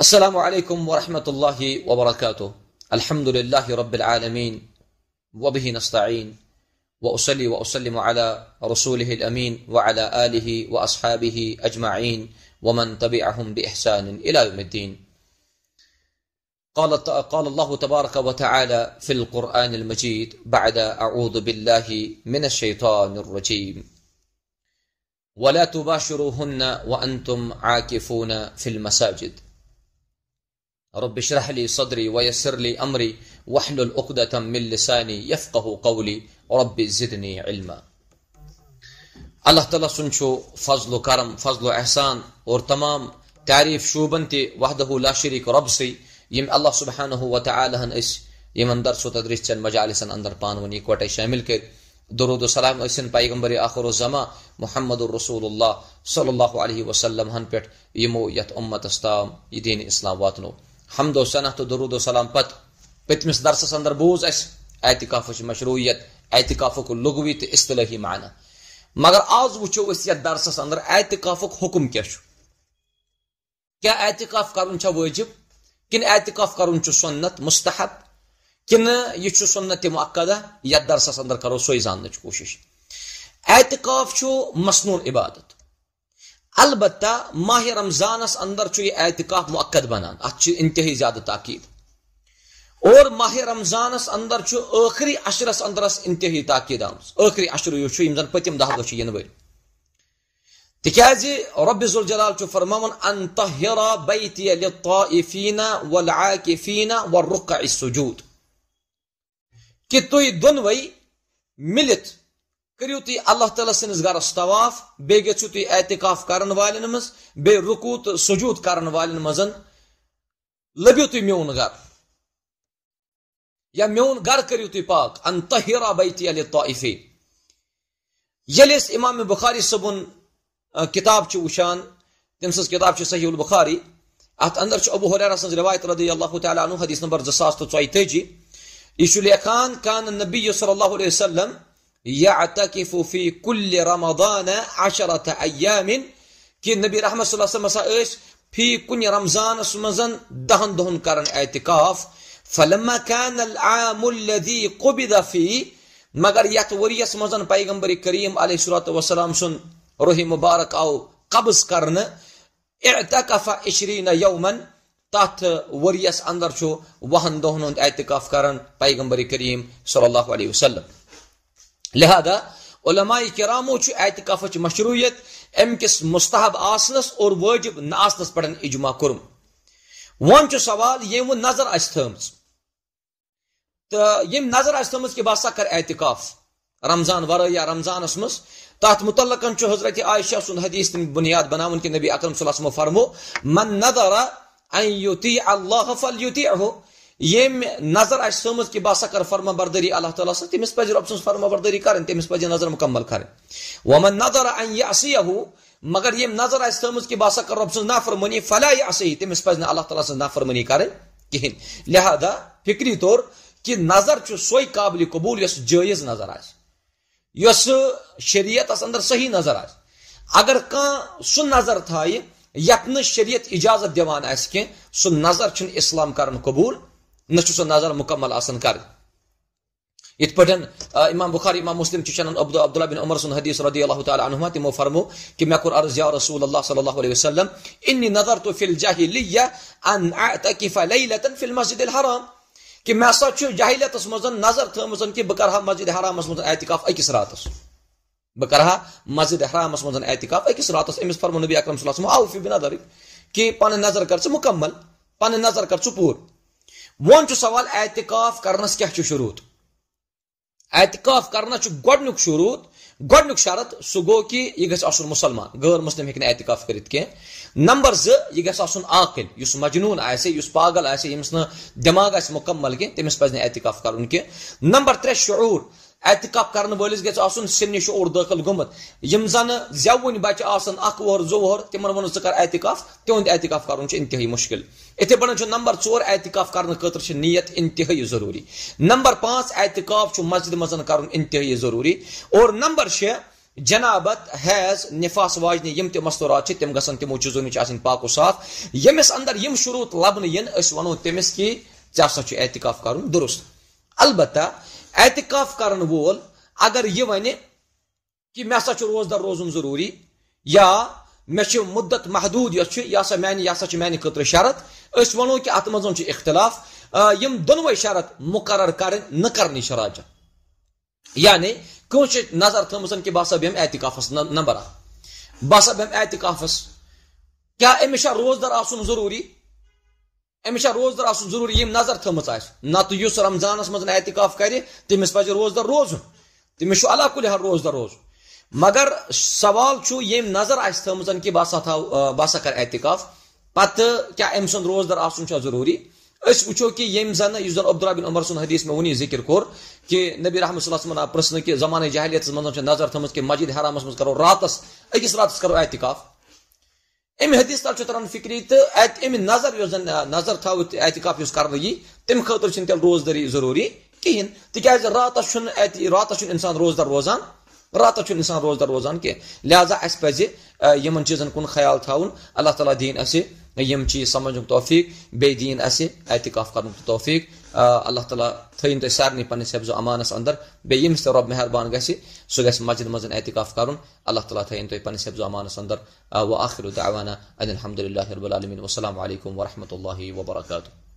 السلام عليكم ورحمة الله وبركاته الحمد لله رب العالمين وبه نستعين وأصلي وأسلم على رسوله الأمين وعلى آله وأصحابه أجمعين ومن تبعهم بإحسان إلى يوم الدين قال قال الله تبارك وتعالى في القرآن المجيد بعد أعوذ بالله من الشيطان الرجيم ولا تباشروهن وأنتم عاكفون في المساجد رب شرحلی صدری ویسرلی عمری وحل العدت من لثانی یفقہ وول رب ذدنی علما اللہ تعالیٰ سن چو فضل و کرم فضل و احسان اور تمام تعریف شوبن تی وحدہ لا شریک رب سی یم اللہ سبحانہ و تعالی ہن اس وطہ در صدر تدریس چن مجالس اندر پانونی کوٹے شامل کر درود و سلام اسن پیغمبر آخر اخروض محمد الرسول اللہ صلی اللہ علیہ وسلم ہن پہ یمو یت امت امتس تامین اسلام واتنو حمد و صنعت تو درود و سلام پت پتمس درسس اندر بوز اس اسکاف مشروعیت احتاف لغوی تو اصطلحی معنی مگر آج وچو درسس اندر احتاف حکم کیا کی کیا کرن چھا واجب کن کرن کر سنت مستحب کن یہ سنت مؤکدہ یت درسس اندر کرو سوئی کوشش اعتقاف اتقاف مصنون عبادت البتہ ماہ رمضانس اندر چھو یہ اعتکاف مؤکد بنان اچھ انتہی زیادہ تاکید اور ماہ رمضانس اندر چھو آخری عشرس اندر اس انتہی تاکید آمز آخری عشر یو چھو یمزن پتیم دہا دو چھو ینوی تکیازی رب زلجلال چھو فرمامن ان تہیرا بیتی لطائفین والعاکفین والرقع السجود کہ توی دنوی ملت ملت کریو تھی اللہ تعالیٰ سنس گرس طواف بی گھو تھی اعتقاف کرن والن مز بی رکو تو سجود کرن والن مزن لبیو تھی میون گر یا میون گر کریو تھی پاک ان بیتی علی طائفی یلی اس امام بخاری صبن کتاب چی وشان تم سز کتاب چی صحیح البخاری ات اندر چی ابو حریرہ سنس روایت رضی اللہ تعالیٰ عنہ حدیث نمبر زساس تو چوائی تیجی یہ چھو لیکان کان نبی صلی اللہ علیہ وسلم یعتکف فی کل رمضان عشرت ایام کہ نبی رحمت صلی اللہ علیہ وسلم فی کن رمضان مزا دہن دہن کرن اعتکاف فلما فل العام دي قبض فی مگر یت يت وريس پیغمبر کریم علیہ الصلوۃ والسلام سن روح مبارک آو قبض کرن اعتکف 20 یوما تات وريس اندر چھ وہن دہن ہند اعتکاف کران پیغمبر کریم صلی اللہ علیہ وسلم لہذا علماء علمائے مشروعیت ام کس مستحب آسنس اور واجب ناسنس پہ اجماع کورم ون سوال یم وہ نظر آہ تھر آہ تھے بہ سا کر اعتقاف رمضان یا رمضانس مز تات متعلق حضرت عائشہ سن حدیث بنیاد بنا نبی اکرم صلی اللہ علیہ وسلم فرمو من نظر ان یطیع اللہ فلیطیعہ یم نظر آ سمجھ کہ بہ سا کر فرما بردری اللہ تعالیٰ سن تمس پہ رب سن فرما بردری کریں تمس پہ نظر مکمل کریں ومن نظر ان یہ مگر یم نظر آ سمجھ کہ بہ سا کر رب سن نافرمانی فلا یہ اسی تمس پہ اللہ تعالیٰ سن نافرمانی کریں کہین لہذا فکری طور کہ نظر چھ سوئی قابل قبول یس جائز نظر آ یس شریعت اندر صحیح نظر آ اگر کان سہ نظر تھائے یت شریعت اجازت دیوان آس کی سہ نظر چھ اسلام کرن قبول نظر مکمل آن یت پہ امام بخار امام مسلم عبد عبداللہ اللہ بن عمر سن حدیث رضی اللہ تعالی عنہ تمو فرمو کہ کور عرض یا رسول اللہ صلی اللہ علیہ وسلم الجاہلیہ نظر تو لیلۃ فی المسجد الحرام کہ جاہلیت جاہلیتس مزن نظر کہ بہ بہا مسجد حرامس اعتکاف اکس رات بہا مسجد مزن اعتکاف اکس راتس امس فرمو نبی اکرم صلی علیہ وسلم او فی بنظر کہ پن نظر کر مکمل پن نظر کر پور وون چھ سوال اعتقاف کرنس کیا چھ شروط اعتقاف کرنا چھ گڈنک شروط گڈنک شرط سہ گو کہ یہ گھس آسن مسلمان غیر مسلم ہیکن اعتقاف کرت کی نمبر ز یہ گھس آسن عاقل یس مجنون آسے یس پاگل آسے یمس نہ دماغ آسے مکمل کی تمس پزن اعتقاف کرن کی نمبر ترے شعور احتاب کرنے ولس نش اور داخل گمت یم زن اخ زونی زو وہر تمن ون ثر اعتقاف تہد اعتقاف کرن انتہائی مشکل اتھے نمبر پمبر اعتقاف کرنے خطر نیت انتہائی ضروری نمبر پانچ اعتقاف مسجد من کر انتہائی ضروری اور نمبر شی جنابت حیض نفاس واجنہ یم مستورات تم تمو چیزوں آن پاک و صاف یمس اندر یم شروط لبن ین ونو تمس كی سا اعتقاف كر درست البتہ اعتقاف کرن وول اگر یہ ون کہ ہسا روزدار روز ضروری یا مدت محدود یہ سا میان یہ سا میانہ خطر شرط اس ونو کہ ات من اختلاف یم دنوائی شرط مقرر کرن نہ کرنی شراج یعنی کہ نظر تھمت کہ بہ سا بیم اعتاف نمبر اہ بہسا بیہم اعتقاف کیا امس روزدار ضروری امسا روزدار آن ضروری یم نظر تھو مت نس رمضان من تمس پہ روزدار روزن کل روز روزدار روز مگر سوال یم نظر آس تھوتن کہ بہ سا تھا بہ سا کر اعتکاف پتہ کیا سن روز دار آن ضروری اس وچو کہ یم زن عبد بن عمر سن حدیث میں ونی ذکر کور کہ نبی رحمۃ اللہ وسلم پرسن کہ زمانہ جہلیت منظر کہ مسجد حرامس من کرو راتس رات راتس کرو اعتکاف امن حدیث تالان فکری تو اتنی نظر یو نظر تاؤ کپس کری تمہیں خطرہ تھیل روزداری ضروری کہین تک راتس راتس انسان روزدار روز راتس چھ انسان روز دار روزان لہذا اس پہ ان چیزن کن خیال تھاؤن اللہ تعالیٰ دینا یم چیز توفیق تفیق دین اعتقاف اعتکاف کرن توفیق اللہ تعالیٰ تائن تھی سارے و امانس اندر بیمس تب مہربان سہ مسجد مز اللہ تعالیٰ تھین تھی پنس حفظ و امانس اندر و آخر ان الحمد للہ رب العالمین وسلام علیکم و رحمۃ اللہ وبرکاتہ